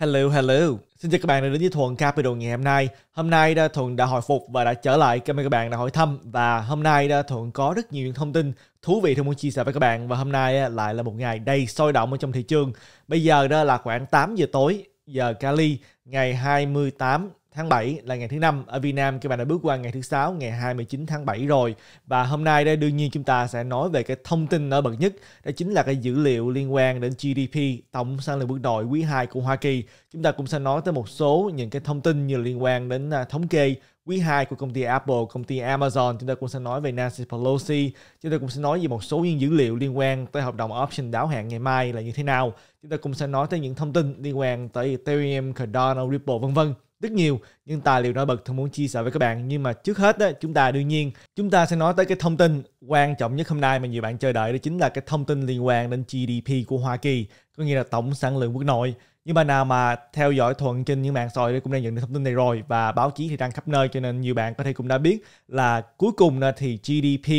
Hello, hello. Xin chào các bạn đã đến với Thuận Capital ngày hôm nay. Hôm nay đã Thuận đã hồi phục và đã trở lại cảm ơn các bạn đã hỏi thăm và hôm nay đã Thuận có rất nhiều những thông tin thú vị Thuận muốn chia sẻ với các bạn và hôm nay lại là một ngày đầy sôi động ở trong thị trường. Bây giờ đó là khoảng 8 giờ tối giờ Cali ngày 28 tháng 7 là ngày thứ năm ở Việt Nam các bạn đã bước qua ngày thứ sáu ngày 29 tháng 7 rồi và hôm nay đây đương nhiên chúng ta sẽ nói về cái thông tin nổi bật nhất đó chính là cái dữ liệu liên quan đến GDP tổng sản lượng quốc nội quý 2 của Hoa Kỳ chúng ta cũng sẽ nói tới một số những cái thông tin như liên quan đến à, thống kê quý 2 của công ty Apple, công ty Amazon, chúng ta cũng sẽ nói về Nancy Pelosi, chúng ta cũng sẽ nói về một số những dữ liệu liên quan tới hợp đồng option đáo hạn ngày mai là như thế nào, chúng ta cũng sẽ nói tới những thông tin liên quan tới Ethereum, Cardano, Ripple vân vân rất nhiều những tài liệu nổi bật tôi muốn chia sẻ với các bạn nhưng mà trước hết đó, chúng ta đương nhiên chúng ta sẽ nói tới cái thông tin quan trọng nhất hôm nay mà nhiều bạn chờ đợi đó chính là cái thông tin liên quan đến GDP của Hoa Kỳ có nghĩa là tổng sản lượng quốc nội nhưng mà nào mà theo dõi thuận trên những mạng xã hội cũng đang nhận được thông tin này rồi và báo chí thì đang khắp nơi cho nên nhiều bạn có thể cũng đã biết là cuối cùng thì GDP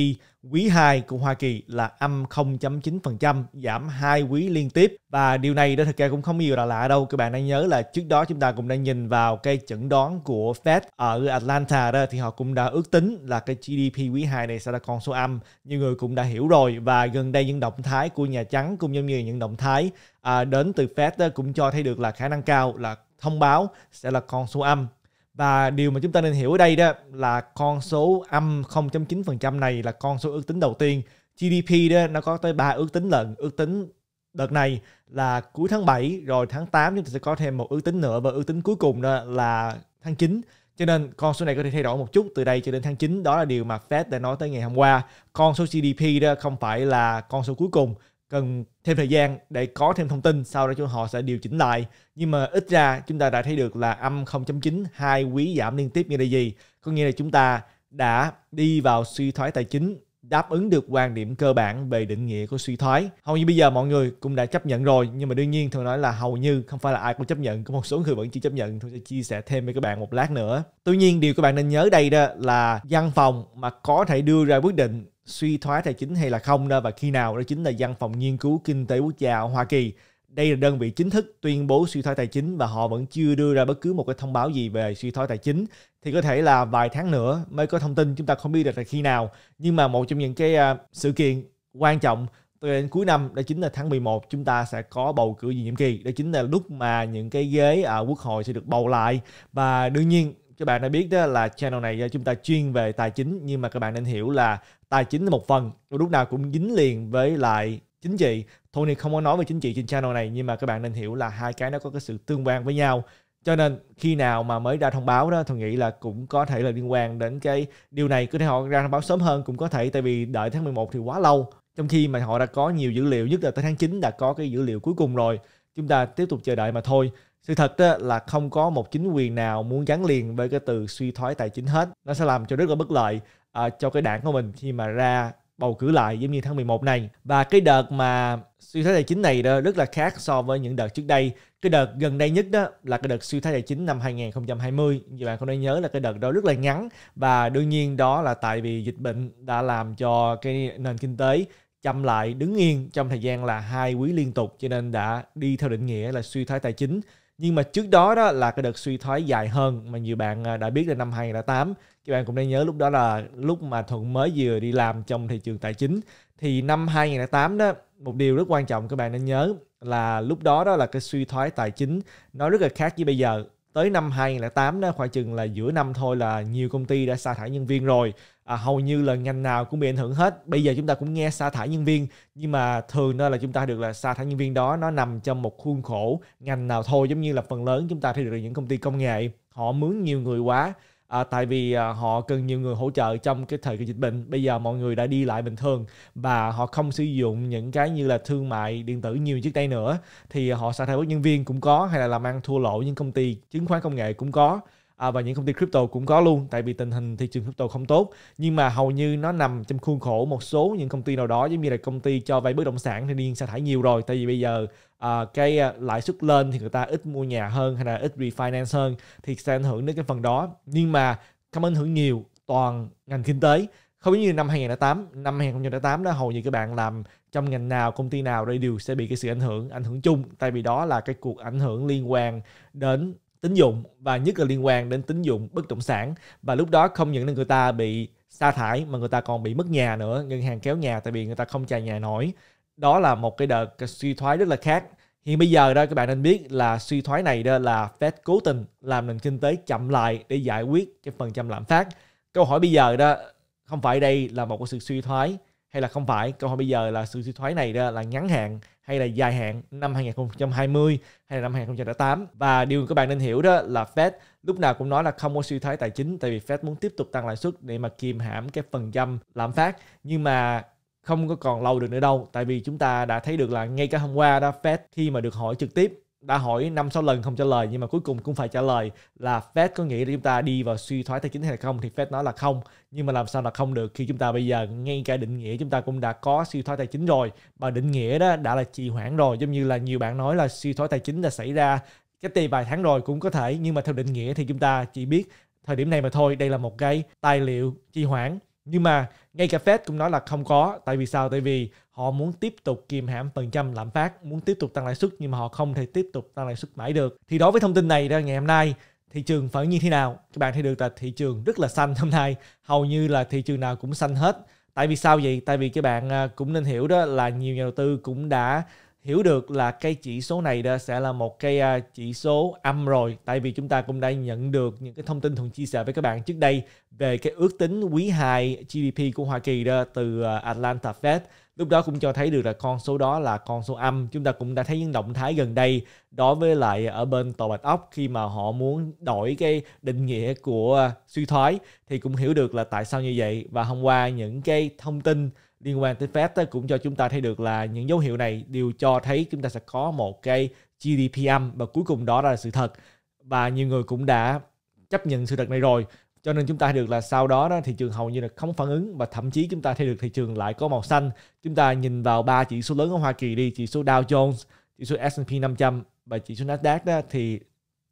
quý 2 của Hoa Kỳ là âm 0.9%, giảm hai quý liên tiếp. Và điều này đó thực ra cũng không nhiều là lạ đâu. Các bạn đang nhớ là trước đó chúng ta cũng đang nhìn vào cái chẩn đoán của Fed ở Atlanta đó thì họ cũng đã ước tính là cái GDP quý 2 này sẽ là con số âm. Nhiều người cũng đã hiểu rồi và gần đây những động thái của Nhà Trắng cũng giống như những động thái à, đến từ Fed cũng cho thấy được là khả năng cao là thông báo sẽ là con số âm và điều mà chúng ta nên hiểu ở đây đó là con số âm 0.9% này là con số ước tính đầu tiên. GDP đó nó có tới 3 ước tính lận, ước tính đợt này là cuối tháng 7 rồi tháng 8 chúng ta sẽ có thêm một ước tính nữa và ước tính cuối cùng đó là tháng 9. Cho nên con số này có thể thay đổi một chút từ đây cho đến tháng 9 đó là điều mà Fed đã nói tới ngày hôm qua. Con số GDP đó không phải là con số cuối cùng cần thêm thời gian để có thêm thông tin sau đó chúng họ sẽ điều chỉnh lại nhưng mà ít ra chúng ta đã thấy được là âm 0.9 hai quý giảm liên tiếp nghĩa là gì có nghĩa là chúng ta đã đi vào suy thoái tài chính đáp ứng được quan điểm cơ bản về định nghĩa của suy thoái. Hầu như bây giờ mọi người cũng đã chấp nhận rồi, nhưng mà đương nhiên thường nói là hầu như không phải là ai cũng chấp nhận, có một số người vẫn chưa chấp nhận, tôi sẽ chia sẻ thêm với các bạn một lát nữa. Tuy nhiên điều các bạn nên nhớ đây đó là văn phòng mà có thể đưa ra quyết định suy thoái tài chính hay là không đó và khi nào đó chính là văn phòng nghiên cứu kinh tế quốc gia ở Hoa Kỳ đây là đơn vị chính thức tuyên bố suy thoái tài chính và họ vẫn chưa đưa ra bất cứ một cái thông báo gì về suy thoái tài chính thì có thể là vài tháng nữa mới có thông tin chúng ta không biết được là khi nào nhưng mà một trong những cái à, sự kiện quan trọng từ đến cuối năm đó chính là tháng 11 chúng ta sẽ có bầu cử gì nhiệm kỳ đó chính là lúc mà những cái ghế ở quốc hội sẽ được bầu lại và đương nhiên các bạn đã biết đó là channel này chúng ta chuyên về tài chính nhưng mà các bạn nên hiểu là tài chính là một phần lúc nào cũng dính liền với lại chính trị Tony không có nói về chính trị trên channel này nhưng mà các bạn nên hiểu là hai cái nó có cái sự tương quan với nhau cho nên khi nào mà mới ra thông báo đó tôi nghĩ là cũng có thể là liên quan đến cái điều này có thể họ ra thông báo sớm hơn cũng có thể tại vì đợi tháng 11 thì quá lâu trong khi mà họ đã có nhiều dữ liệu nhất là tới tháng 9 đã có cái dữ liệu cuối cùng rồi chúng ta tiếp tục chờ đợi mà thôi sự thật đó là không có một chính quyền nào muốn gắn liền với cái từ suy thoái tài chính hết nó sẽ làm cho rất là bất lợi à, cho cái đảng của mình khi mà ra bầu cử lại giống như tháng 11 này và cái đợt mà suy thoái tài chính này đó rất là khác so với những đợt trước đây cái đợt gần đây nhất đó là cái đợt suy thoái tài chính năm 2020 như bạn không nên nhớ là cái đợt đó rất là ngắn và đương nhiên đó là tại vì dịch bệnh đã làm cho cái nền kinh tế chậm lại đứng yên trong thời gian là hai quý liên tục cho nên đã đi theo định nghĩa là suy thoái tài chính nhưng mà trước đó đó là cái đợt suy thoái dài hơn mà nhiều bạn à, đã biết là năm 2008 các bạn cũng nên nhớ lúc đó là lúc mà thuận mới vừa đi làm trong thị trường tài chính thì năm 2008 đó một điều rất quan trọng các bạn nên nhớ là lúc đó đó là cái suy thoái tài chính nó rất là khác với bây giờ tới năm 2008 đó khoảng chừng là giữa năm thôi là nhiều công ty đã sa thải nhân viên rồi à, hầu như là ngành nào cũng bị ảnh hưởng hết bây giờ chúng ta cũng nghe sa thải nhân viên nhưng mà thường đó là chúng ta được là sa thải nhân viên đó nó nằm trong một khuôn khổ ngành nào thôi giống như là phần lớn chúng ta thấy được những công ty công nghệ họ mướn nhiều người quá à, tại vì à, họ cần nhiều người hỗ trợ trong cái thời kỳ dịch bệnh bây giờ mọi người đã đi lại bình thường và họ không sử dụng những cái như là thương mại điện tử nhiều trước đây nữa thì họ sa thải bớt nhân viên cũng có hay là làm ăn thua lỗ những công ty chứng khoán công nghệ cũng có à, và những công ty crypto cũng có luôn tại vì tình hình thị trường crypto không tốt nhưng mà hầu như nó nằm trong khuôn khổ một số những công ty nào đó giống như là công ty cho vay bất động sản thì điên sa thải nhiều rồi tại vì bây giờ à, cái à, lãi suất lên thì người ta ít mua nhà hơn hay là ít refinance hơn thì sẽ ảnh hưởng đến cái phần đó nhưng mà không ảnh hưởng nhiều toàn ngành kinh tế không giống như năm 2008 năm 2008 đó hầu như các bạn làm trong ngành nào công ty nào đây đều sẽ bị cái sự ảnh hưởng ảnh hưởng chung tại vì đó là cái cuộc ảnh hưởng liên quan đến tín dụng và nhất là liên quan đến tín dụng bất động sản và lúc đó không những là người ta bị sa thải mà người ta còn bị mất nhà nữa ngân hàng kéo nhà tại vì người ta không trả nhà nổi đó là một cái đợt suy thoái rất là khác hiện bây giờ đó các bạn nên biết là suy thoái này đó là Fed cố tình làm nền kinh tế chậm lại để giải quyết cái phần trăm lạm phát câu hỏi bây giờ đó không phải đây là một cái sự suy thoái hay là không phải câu hỏi bây giờ là sự suy thoái này đó là ngắn hạn hay là dài hạn năm 2020 hay là năm 2008 và điều các bạn nên hiểu đó là Fed lúc nào cũng nói là không có suy thoái tài chính tại vì Fed muốn tiếp tục tăng lãi suất để mà kiềm hãm cái phần trăm lạm phát nhưng mà không có còn lâu được nữa đâu tại vì chúng ta đã thấy được là ngay cả hôm qua đó Fed khi mà được hỏi trực tiếp đã hỏi năm sáu lần không trả lời nhưng mà cuối cùng cũng phải trả lời là Fed có nghĩ là chúng ta đi vào suy thoái tài chính hay không thì Fed nói là không nhưng mà làm sao là không được khi chúng ta bây giờ ngay cả định nghĩa chúng ta cũng đã có suy thoái tài chính rồi mà định nghĩa đó đã là trì hoãn rồi giống như là nhiều bạn nói là suy thoái tài chính đã xảy ra cách đây vài tháng rồi cũng có thể nhưng mà theo định nghĩa thì chúng ta chỉ biết thời điểm này mà thôi đây là một cái tài liệu trì hoãn nhưng mà ngay cả Fed cũng nói là không có tại vì sao tại vì họ muốn tiếp tục kìm hãm phần trăm lạm phát muốn tiếp tục tăng lãi suất nhưng mà họ không thể tiếp tục tăng lãi suất mãi được thì đối với thông tin này ra ngày hôm nay thị trường phản như thế nào các bạn thấy được là thị trường rất là xanh hôm nay hầu như là thị trường nào cũng xanh hết tại vì sao vậy tại vì các bạn à, cũng nên hiểu đó là nhiều nhà đầu tư cũng đã hiểu được là cái chỉ số này đó sẽ là một cái à, chỉ số âm rồi tại vì chúng ta cũng đã nhận được những cái thông tin thường chia sẻ với các bạn trước đây về cái ước tính quý 2 GDP của Hoa Kỳ đó từ à, Atlanta Fed lúc đó cũng cho thấy được là con số đó là con số âm chúng ta cũng đã thấy những động thái gần đây đối với lại ở bên tòa bạch ốc khi mà họ muốn đổi cái định nghĩa của à, suy thoái thì cũng hiểu được là tại sao như vậy và hôm qua những cái thông tin liên quan tới Fed cũng cho chúng ta thấy được là những dấu hiệu này đều cho thấy chúng ta sẽ có một cái GDP âm và cuối cùng đó là sự thật và nhiều người cũng đã chấp nhận sự thật này rồi cho nên chúng ta được là sau đó, đó thị trường hầu như là không phản ứng và thậm chí chúng ta thấy được thị trường lại có màu xanh chúng ta nhìn vào ba chỉ số lớn ở Hoa Kỳ đi chỉ số Dow Jones chỉ số S&P 500 và chỉ số Nasdaq đó thì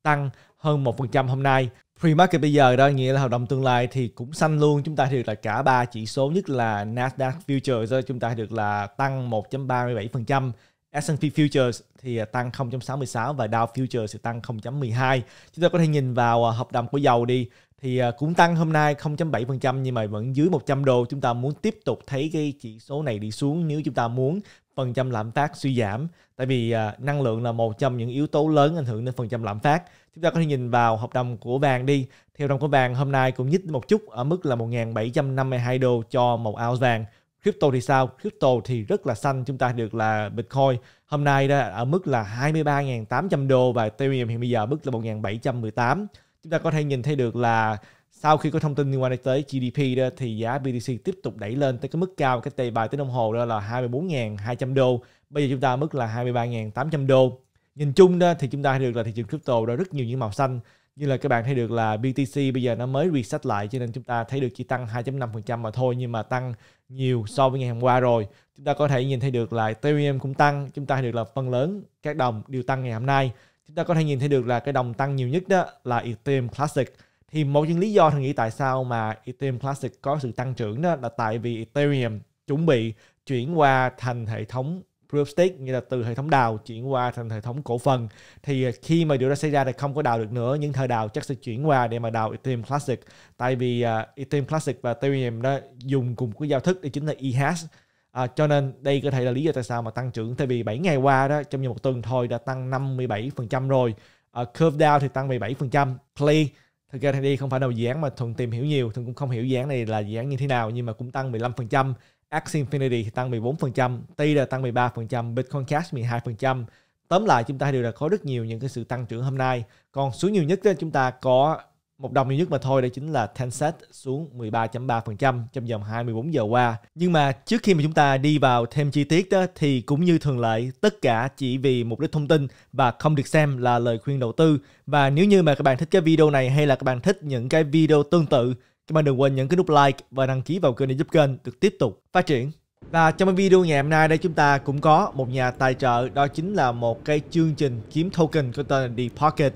tăng hơn 1% hôm nay Pre-market bây giờ đó nghĩa là hợp đồng tương lai thì cũng xanh luôn chúng ta thấy được là cả ba chỉ số nhất là Nasdaq Futures đó, chúng ta thấy được là tăng 1.37% S&P Futures thì à, tăng 0.66 và Dow Futures thì tăng 0.12. Chúng ta có thể nhìn vào à, hợp đồng của dầu đi thì à, cũng tăng hôm nay 0.7% nhưng mà vẫn dưới 100 đô. Chúng ta muốn tiếp tục thấy cái chỉ số này đi xuống nếu chúng ta muốn phần trăm lạm phát suy giảm. Tại vì năng lượng là một trong những yếu tố lớn ảnh hưởng đến phần trăm lạm phát. Chúng ta có thể nhìn vào hợp đồng của vàng đi. Theo đồng của vàng hôm nay cũng nhích một chút ở mức là 1.752 đô cho một ounce vàng crypto thì sao crypto thì rất là xanh chúng ta được là bitcoin hôm nay đó ở mức là 23.800 đô và ethereum hiện bây giờ mức là 1.718 chúng ta có thể nhìn thấy được là sau khi có thông tin liên quan tới GDP đó thì giá BTC tiếp tục đẩy lên tới cái mức cao cái tay bài tới đồng hồ đó là 24.200 đô bây giờ chúng ta ở mức là 23.800 đô nhìn chung đó thì chúng ta được là thị trường crypto đó rất nhiều những màu xanh như là các bạn thấy được là BTC bây giờ nó mới reset lại cho nên chúng ta thấy được chỉ tăng 2.5% mà thôi nhưng mà tăng nhiều so với ngày hôm qua rồi. Chúng ta có thể nhìn thấy được là Ethereum cũng tăng, chúng ta thấy được là phần lớn các đồng đều tăng ngày hôm nay. Chúng ta có thể nhìn thấy được là cái đồng tăng nhiều nhất đó là Ethereum Classic. Thì một những lý do thằng nghĩ tại sao mà Ethereum Classic có sự tăng trưởng đó là tại vì Ethereum chuẩn bị chuyển qua thành hệ thống Broomstick như là từ hệ thống đào chuyển qua thành hệ thống cổ phần thì à, khi mà điều đó xảy ra thì không có đào được nữa những thời đào chắc sẽ chuyển qua để mà đào Ethereum Classic tại vì uh, Ethereum Classic và Ethereum đó dùng cùng cái giao thức đó chính là EHAS À, cho nên đây có thể là lý do tại sao mà tăng trưởng tại vì 7 ngày qua đó trong vòng một tuần thôi đã tăng 57% rồi à, curve down thì tăng 17% play thực ra thì đi không phải đầu dán mà thuần tìm hiểu nhiều thường cũng không hiểu dán này là dán như thế nào nhưng mà cũng tăng 15% Axie Infinity thì tăng 14%, TIDA tăng 13%, Bitcoin Cash 12%. Tóm lại chúng ta đều đã có rất nhiều những cái sự tăng trưởng hôm nay. Còn xuống nhiều nhất chúng ta có một đồng duy nhất mà thôi đó chính là Tencent xuống 13.3% trong vòng 24 giờ qua. Nhưng mà trước khi mà chúng ta đi vào thêm chi tiết đó thì cũng như thường lệ tất cả chỉ vì mục đích thông tin và không được xem là lời khuyên đầu tư. Và nếu như mà các bạn thích cái video này hay là các bạn thích những cái video tương tự các bạn đừng quên nhấn cái nút like và đăng ký vào kênh để giúp kênh được tiếp tục phát triển. Và trong video ngày hôm nay đây chúng ta cũng có một nhà tài trợ đó chính là một cái chương trình kiếm token có tên là The Pocket.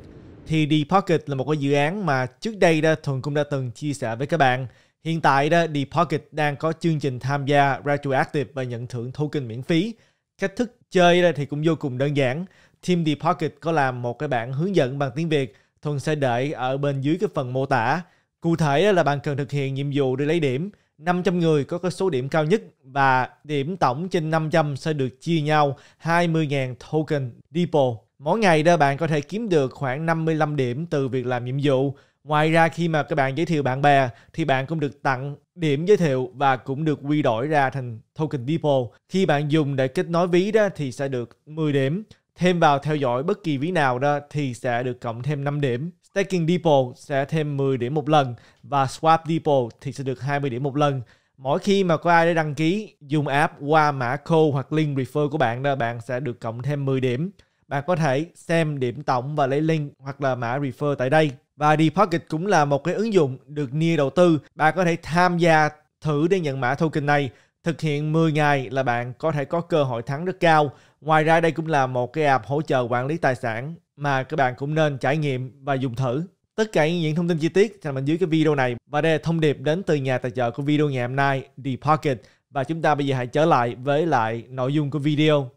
Thì The Pocket là một cái dự án mà trước đây đó Thuần cũng đã từng chia sẻ với các bạn. Hiện tại đó The Pocket đang có chương trình tham gia retroactive và nhận thưởng token miễn phí. Cách thức chơi đây thì cũng vô cùng đơn giản. Team The Pocket có làm một cái bản hướng dẫn bằng tiếng Việt. Thuần sẽ để ở bên dưới cái phần mô tả Cụ thể là bạn cần thực hiện nhiệm vụ để lấy điểm 500 người có cái số điểm cao nhất và điểm tổng trên 500 sẽ được chia nhau 20.000 token Depot. Mỗi ngày đó bạn có thể kiếm được khoảng 55 điểm từ việc làm nhiệm vụ. Ngoài ra khi mà các bạn giới thiệu bạn bè thì bạn cũng được tặng điểm giới thiệu và cũng được quy đổi ra thành token Depot. Khi bạn dùng để kết nối ví đó thì sẽ được 10 điểm. Thêm vào theo dõi bất kỳ ví nào đó thì sẽ được cộng thêm 5 điểm. Staking Depot sẽ thêm 10 điểm một lần và Swap Depot thì sẽ được 20 điểm một lần. Mỗi khi mà có ai để đăng ký dùng app qua mã code hoặc link refer của bạn đó, bạn sẽ được cộng thêm 10 điểm. Bạn có thể xem điểm tổng và lấy link hoặc là mã refer tại đây. Và Depocket cũng là một cái ứng dụng được Nia đầu tư. Bạn có thể tham gia thử để nhận mã token này. Thực hiện 10 ngày là bạn có thể có cơ hội thắng rất cao. Ngoài ra đây cũng là một cái app hỗ trợ quản lý tài sản mà các bạn cũng nên trải nghiệm và dùng thử. Tất cả những thông tin chi tiết nằm bên dưới cái video này và đây là thông điệp đến từ nhà tài trợ của video ngày hôm nay The Pocket và chúng ta bây giờ hãy trở lại với lại nội dung của video.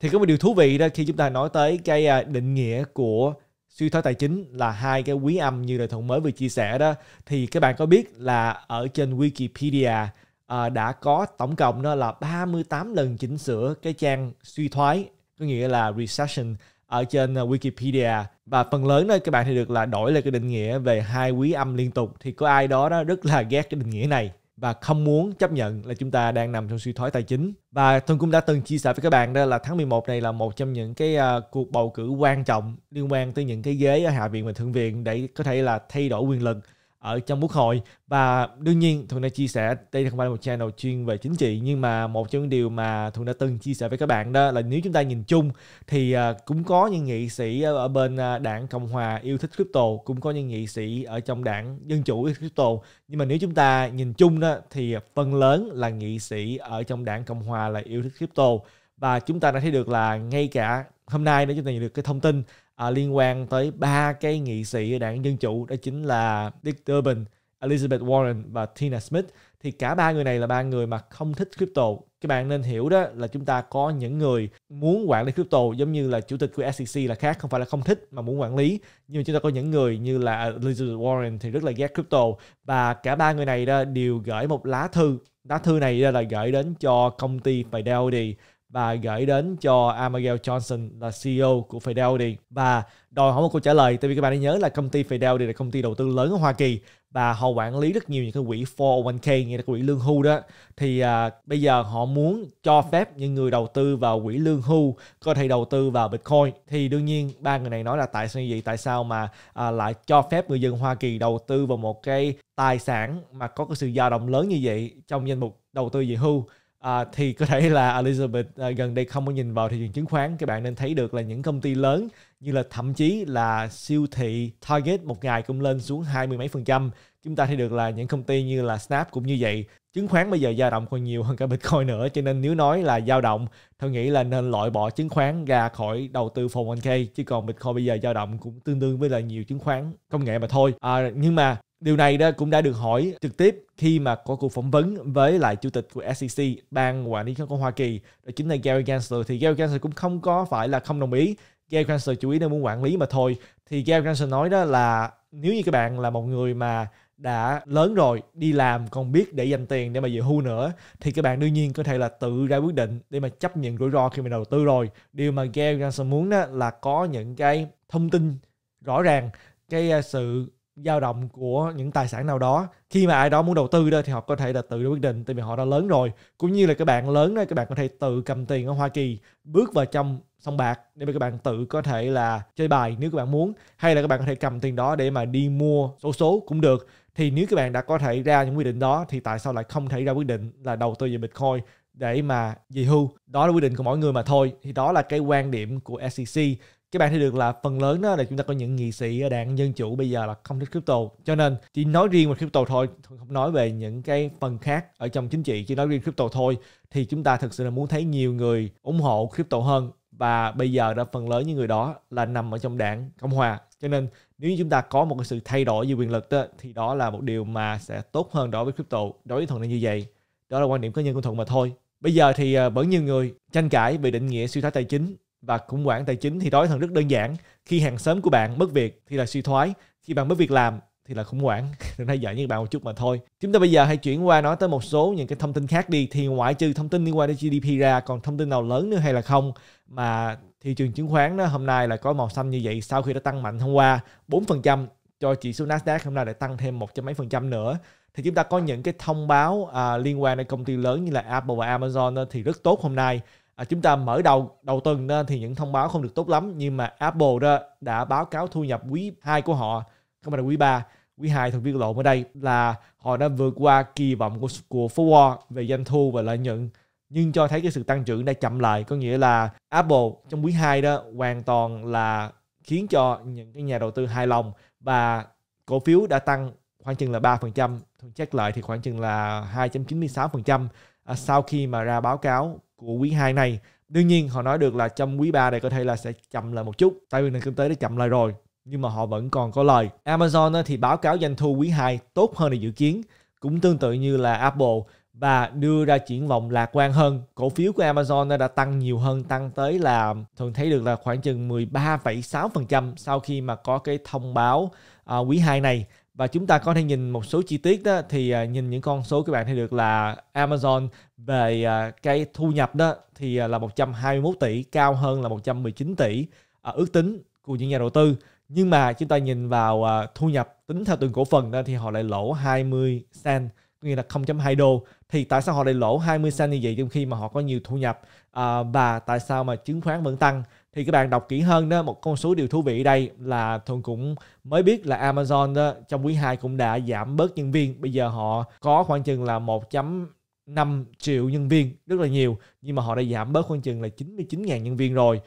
Thì có một điều thú vị đó khi chúng ta nói tới cái à, định nghĩa của suy thoái tài chính là hai cái quý âm như đời thuận mới vừa chia sẻ đó thì các bạn có biết là ở trên Wikipedia à, đã có tổng cộng đó là 38 lần chỉnh sửa cái trang suy thoái có nghĩa là recession ở trên ờ, Wikipedia và phần lớn nơi các bạn thì được là đổi lại cái định nghĩa về hai quý âm liên tục thì có ai đó đó rất là ghét cái định nghĩa này và không muốn chấp nhận là chúng ta đang nằm trong suy thoái tài chính. Và tôi cũng đã từng chia sẻ với các bạn đó là tháng 11 này là một trong những cái uh, cuộc bầu cử quan trọng liên quan tới những cái ghế ở Hạ viện và Thượng viện để có thể là thay đổi quyền lực ở trong quốc hội và đương nhiên thuận đã chia sẻ đây không phải là một channel chuyên về chính trị nhưng mà một trong những điều mà thuận đã từng chia sẻ với các bạn đó là nếu chúng ta nhìn chung thì à, cũng có những nghị sĩ ở bên à, đảng cộng hòa yêu thích crypto cũng có những nghị sĩ ở trong đảng dân chủ yêu thích crypto nhưng mà nếu chúng ta nhìn chung đó thì phần lớn là nghị sĩ ở trong đảng cộng hòa là yêu thích crypto và chúng ta đã thấy được là ngay cả hôm nay để chúng ta nhận được cái thông tin à, liên quan tới ba cái nghị sĩ đảng Dân Chủ đó chính là Dick Durbin, Elizabeth Warren và Tina Smith thì cả ba người này là ba người mà không thích crypto các bạn nên hiểu đó là chúng ta có những người muốn quản lý crypto giống như là chủ tịch của SEC là khác không phải là không thích mà muốn quản lý nhưng mà chúng ta có những người như là Elizabeth Warren thì rất là ghét crypto và cả ba người này đó đều gửi một lá thư lá thư này là gửi đến cho công ty Fidelity và gửi đến cho Amarel Johnson là CEO của Fidelity và đòi hỏi một câu trả lời tại vì các bạn đã nhớ là công ty Fidelity là công ty đầu tư lớn ở Hoa Kỳ và họ quản lý rất nhiều những cái quỹ 401k nghĩa là quỹ lương hưu đó thì à, bây giờ họ muốn cho phép những người đầu tư vào quỹ lương hưu có thể đầu tư vào bitcoin thì đương nhiên ba người này nói là tại sao như vậy tại sao mà à, lại cho phép người dân Hoa Kỳ đầu tư vào một cái tài sản mà có cái sự dao động lớn như vậy trong danh mục đầu tư về hưu à, thì có thể là Elizabeth à, gần đây không có nhìn vào thị trường chứng khoán các bạn nên thấy được là những công ty lớn như là thậm chí là siêu thị Target một ngày cũng lên xuống hai mươi mấy phần trăm chúng ta thấy được là những công ty như là Snap cũng như vậy chứng khoán bây giờ dao động còn nhiều hơn cả Bitcoin nữa cho nên nếu nói là dao động tôi nghĩ là nên loại bỏ chứng khoán ra khỏi đầu tư 401k chứ còn Bitcoin bây giờ dao động cũng tương đương với là nhiều chứng khoán công nghệ mà thôi à, nhưng mà Điều này đó cũng đã được hỏi trực tiếp khi mà có cuộc phỏng vấn với lại chủ tịch của SEC, ban quản lý của Hoa Kỳ, đó chính là Gary Gensler. Thì Gary Gensler cũng không có phải là không đồng ý. Gary Gensler chủ yếu là muốn quản lý mà thôi. Thì Gary Gensler nói đó là nếu như các bạn là một người mà đã lớn rồi đi làm còn biết để dành tiền để mà về hưu nữa thì các bạn đương nhiên có thể là tự ra quyết định để mà chấp nhận rủi ro khi mà đầu tư rồi điều mà Gary Gensler muốn đó là có những cái thông tin rõ ràng cái à, sự dao động của những tài sản nào đó khi mà ai đó muốn đầu tư đó thì họ có thể là tự quyết định tại vì họ đã lớn rồi cũng như là các bạn lớn đó các bạn có thể tự cầm tiền ở Hoa Kỳ bước vào trong sông bạc để mà các bạn tự có thể là chơi bài nếu các bạn muốn hay là các bạn có thể cầm tiền đó để mà đi mua số số cũng được thì nếu các bạn đã có thể ra những quyết định đó thì tại sao lại không thể ra quyết định là đầu tư về Bitcoin để mà về hưu đó là quyết định của mỗi người mà thôi thì đó là cái quan điểm của SEC các bạn thấy được là phần lớn đó là chúng ta có những nghị sĩ ở đảng dân chủ bây giờ là không thích crypto cho nên chỉ nói riêng về crypto thôi không nói về những cái phần khác ở trong chính trị chỉ nói riêng crypto thôi thì chúng ta thực sự là muốn thấy nhiều người ủng hộ crypto hơn và bây giờ đã phần lớn những người đó là nằm ở trong đảng cộng hòa cho nên nếu như chúng ta có một cái sự thay đổi về quyền lực đó, thì đó là một điều mà sẽ tốt hơn đối với crypto đối với thuận là như vậy đó là quan điểm cá nhân của thuận mà thôi bây giờ thì vẫn ờ, nhiều người tranh cãi về định nghĩa suy thoái tài chính và khủng hoảng tài chính thì đối thần rất đơn giản khi hàng xóm của bạn mất việc thì là suy thoái khi bạn mất việc làm thì là khủng hoảng đừng nói giỡn như bạn một chút mà thôi chúng ta bây giờ hãy chuyển qua nói tới một số những cái thông tin khác đi thì ngoại trừ thông tin liên quan đến GDP ra còn thông tin nào lớn nữa hay là không mà thị trường chứng khoán đó hôm nay là có màu xanh như vậy sau khi đã tăng mạnh hôm qua 4% cho chỉ số Nasdaq hôm nay lại tăng thêm một trăm mấy phần trăm nữa thì chúng ta có những cái thông báo à, liên quan đến công ty lớn như là Apple và Amazon đó, thì rất tốt hôm nay à, chúng ta mở đầu đầu tuần đó, thì những thông báo không được tốt lắm nhưng mà Apple đó đã báo cáo thu nhập quý 2 của họ không phải là quý 3 quý 2 thuộc viên lộ ở đây là họ đã vượt qua kỳ vọng của, của Forward về doanh thu và lợi nhuận nhưng cho thấy cái sự tăng trưởng đã chậm lại có nghĩa là Apple trong quý 2 đó hoàn toàn là khiến cho những cái nhà đầu tư hài lòng và cổ phiếu đã tăng khoảng chừng là 3%, check lại thì khoảng chừng là 2.96% à, sau khi mà ra báo cáo của quý 2 này. Đương nhiên họ nói được là trong quý 3 này có thể là sẽ chậm lại một chút tại vì nền kinh tế đã chậm lại rồi nhưng mà họ vẫn còn có lời. Amazon thì báo cáo doanh thu quý 2 tốt hơn là dự kiến, cũng tương tự như là Apple và đưa ra triển vọng lạc quan hơn. Cổ phiếu của Amazon đã tăng nhiều hơn, tăng tới là thường thấy được là khoảng chừng 13,6% sau khi mà có cái thông báo uh, quý 2 này và chúng ta có thể nhìn một số chi tiết đó thì à, nhìn những con số các bạn thấy được là Amazon về à, cái thu nhập đó thì à, là 121 tỷ cao hơn là 119 tỷ ước tính của những nhà đầu tư nhưng mà chúng ta nhìn vào thu nhập tính theo từng cổ phần đó thì họ lại lỗ 20 cent có nghĩa là 0.2 đô thì tại sao họ lại lỗ 20 cent như vậy trong khi mà họ có nhiều thu nhập à, và tại sao mà chứng khoán vẫn tăng thì các bạn đọc kỹ hơn đó một con số điều thú vị đây là thường cũng mới biết là Amazon đó, trong quý 2 cũng đã giảm bớt nhân viên bây giờ họ có khoảng chừng là 1.5 triệu nhân viên rất là nhiều nhưng mà họ đã giảm bớt khoảng chừng là 99.000 nhân viên rồi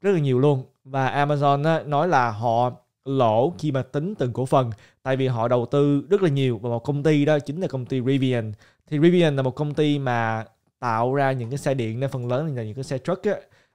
rất là nhiều luôn và Amazon đó, nói là họ lỗ khi mà tính từng cổ phần tại vì họ đầu tư rất là nhiều vào một công ty đó chính là công ty Rivian thì Rivian là một công ty mà tạo ra những cái xe điện nên phần lớn là những cái xe truck á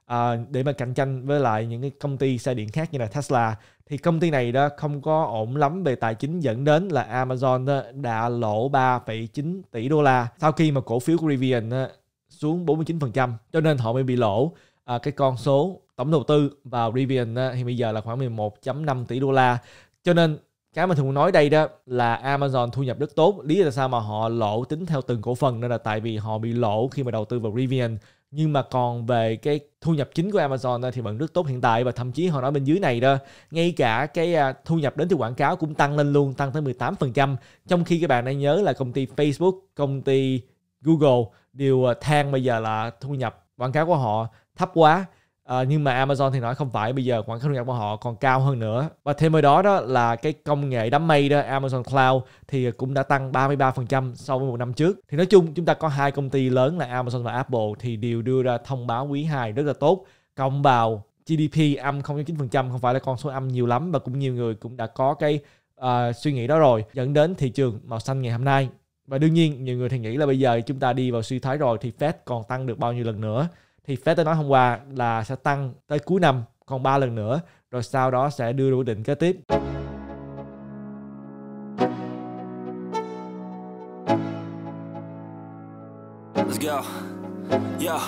à, để mà cạnh tranh với lại những cái công ty xe điện khác như là Tesla thì công ty này đó không có ổn lắm về tài chính dẫn đến là Amazon đó đã lỗ 3,9 tỷ đô la sau khi mà cổ phiếu của Rivian đó xuống 49% cho nên họ mới bị lỗ à, cái con số tổng đầu tư vào Rivian đó, thì bây giờ là khoảng 11.5 tỷ đô la cho nên cái mà thường nói đây đó là Amazon thu nhập rất tốt lý do là sao mà họ lỗ tính theo từng cổ phần nên là tại vì họ bị lỗ khi mà đầu tư vào Rivian nhưng mà còn về cái thu nhập chính của Amazon thì vẫn rất tốt hiện tại và thậm chí họ nói bên dưới này đó ngay cả cái à, thu nhập đến từ quảng cáo cũng tăng lên luôn tăng tới 18% trong khi các bạn đang nhớ là công ty Facebook công ty Google đều à, than bây giờ là thu nhập quảng cáo của họ thấp quá À, nhưng mà Amazon thì nói không phải bây giờ quảng cáo thu nhập của họ còn cao hơn nữa và thêm vào đó đó là cái công nghệ đám mây đó Amazon Cloud thì cũng đã tăng 33% so với một năm trước thì nói chung chúng ta có hai công ty lớn là Amazon và Apple thì đều đưa ra thông báo quý 2 rất là tốt cộng vào GDP âm 0.9% không phải là con số âm nhiều lắm và cũng nhiều người cũng đã có cái uh, suy nghĩ đó rồi dẫn đến thị trường màu xanh ngày hôm nay và đương nhiên nhiều người thì nghĩ là bây giờ chúng ta đi vào suy thoái rồi thì Fed còn tăng được bao nhiêu lần nữa thì Fed đã nói hôm qua là sẽ tăng tới cuối năm còn 3 lần nữa rồi sau đó sẽ đưa ra quyết định kế tiếp. Let's go. Yeah.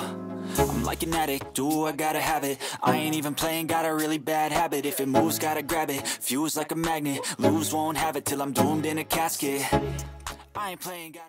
I'm like an addict, do I gotta have it I ain't even playing, got a really bad habit If it moves, gotta grab it, fuse like a magnet Lose, won't have it till I'm doomed in a casket I ain't playing, gotta